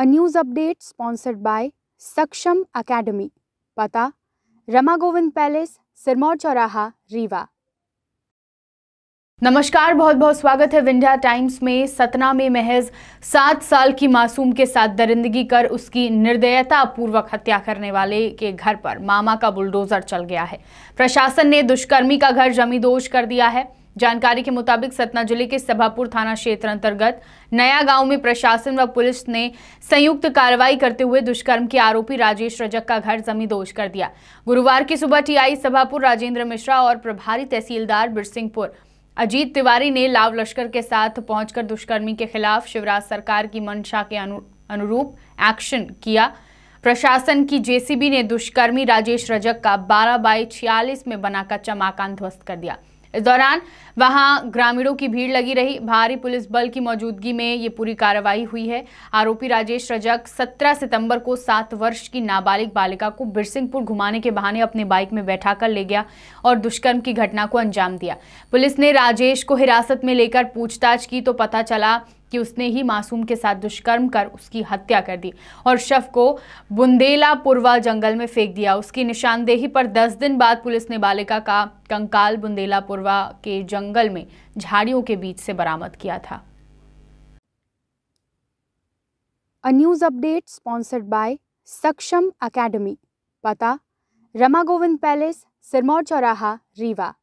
a news update sponsored by Saksham academy पता Rama Govind palace Sirmaur चौराहा रीवा नमस्कार बहुत बहुत स्वागत है विंध्या टाइम्स में सतना में महज सात साल की मासूम के साथ दरिंदगी कर उसकी निर्दयता पूर्वक हत्या करने वाले के घर पर मामा का बुलडोजर चल गया है प्रशासन ने दुष्कर्मी का घर दोष कर दिया है जानकारी के मुताबिक सतना जिले के सभापुर थाना क्षेत्र अंतर्गत नया गांव में प्रशासन व पुलिस ने संयुक्त कार्रवाई करते हुए दुष्कर्म के आरोपी राजेश रजक का घर जमींदोज कर दिया गुरुवार की सुबह टीआई सभापुर राजेंद्र मिश्रा और प्रभारी तहसीलदार बिरसिंहपुर अजीत तिवारी ने लाव लश्कर के साथ पहुंचकर दुष्कर्मी के खिलाफ शिवराज सरकार की मंशा के अनु, अनुरूप एक्शन किया प्रशासन की जेसीबी ने दुष्कर्मी राजेश रजक का 12 बाई छियालीस में बना कच्चा मकान ध्वस्त कर दिया इस दौरान वहां ग्रामीणों की भीड़ लगी रही भारी पुलिस बल की मौजूदगी में ये पूरी कार्रवाई हुई है आरोपी राजेश रजक 17 सितंबर को सात वर्ष की नाबालिग बालिका को बिरसिंहपुर घुमाने के बहाने अपने बाइक में बैठाकर ले गया और दुष्कर्म की घटना को अंजाम दिया पुलिस ने राजेश को हिरासत में लेकर पूछताछ की तो पता चला कि उसने ही मासूम के साथ दुष्कर्म कर उसकी हत्या कर दी और शव को बुंदेला पुरवा जंगल में फेंक दिया उसकी निशानदेही पर 10 दिन बाद पुलिस ने बालिका का कंकाल बुंदेला पुरवा के जंगल में झाड़ियों के बीच से बरामद किया था a news update sponsored by Saksham academy पता रमा गोविंद पैलेस सिरमौर चौराहा रीवा